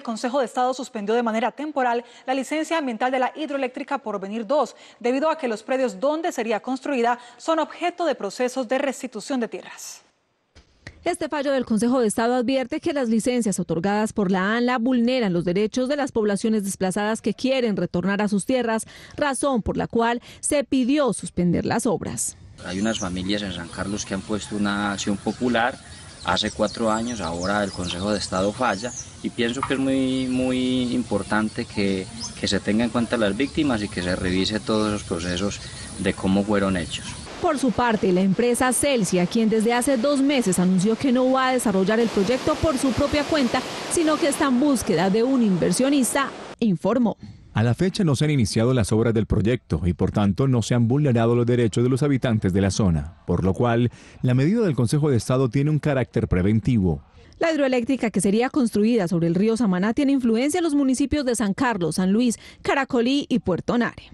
el Consejo de Estado suspendió de manera temporal la licencia ambiental de la hidroeléctrica Porvenir 2, debido a que los predios donde sería construida son objeto de procesos de restitución de tierras. Este fallo del Consejo de Estado advierte que las licencias otorgadas por la ANLA vulneran los derechos de las poblaciones desplazadas que quieren retornar a sus tierras, razón por la cual se pidió suspender las obras. Hay unas familias en San Carlos que han puesto una acción popular hace cuatro años, ahora el Consejo de Estado falla y pienso que es muy, muy importante que, se tenga en cuenta las víctimas y que se revise todos los procesos de cómo fueron hechos. Por su parte, la empresa Celsia, quien desde hace dos meses anunció que no va a desarrollar el proyecto por su propia cuenta, sino que está en búsqueda de un inversionista, informó. A la fecha no se han iniciado las obras del proyecto y por tanto no se han vulnerado los derechos de los habitantes de la zona, por lo cual la medida del Consejo de Estado tiene un carácter preventivo. La hidroeléctrica que sería construida sobre el río Samaná tiene influencia en los municipios de San Carlos, San Luis, Caracolí y Puerto Nare.